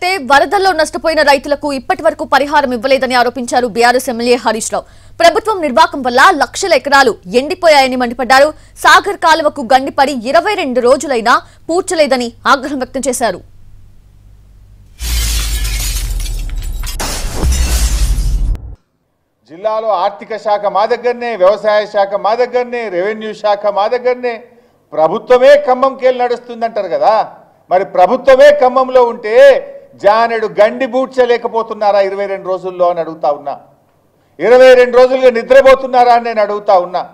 వెళ్తే వరదల్లో నష్టపోయిన రైతులకు ఇప్పటి వరకు పరిహారం ఇవ్వలేదని ఆరోపించారు బీఆర్ఎస్ ఎమ్మెల్యే హరీష్ రావు ప్రభుత్వం నిర్వాకం వల్ల లక్షల ఎకరాలు ఎండిపోయాయని మండిపడ్డారు సాగర్ కాలువకు గండిపడి ఇరవై రెండు రోజులైనా పూడ్చలేదని ఆగ్రహం వ్యక్తం చేశారు జిల్లాలో ఆర్థిక శాఖ మా దగ్గరనే వ్యవసాయ శాఖ మా దగ్గరనే రెవెన్యూ శాఖ మా దగ్గరనే ప్రభుత్వమే ఖమ్మంకేళ్ళు అంటారు కదా మరి ప్రభుత్వమే ఖమ్మంలో ఉంటే జానడు గండి బూడ్చలేకపోతున్నారా ఇరవై రెండు రోజుల్లో అని అడుగుతా ఉన్నా ఇరవై రెండు రోజులుగా నిద్రపోతున్నారా అని నేను అడుగుతా ఉన్నా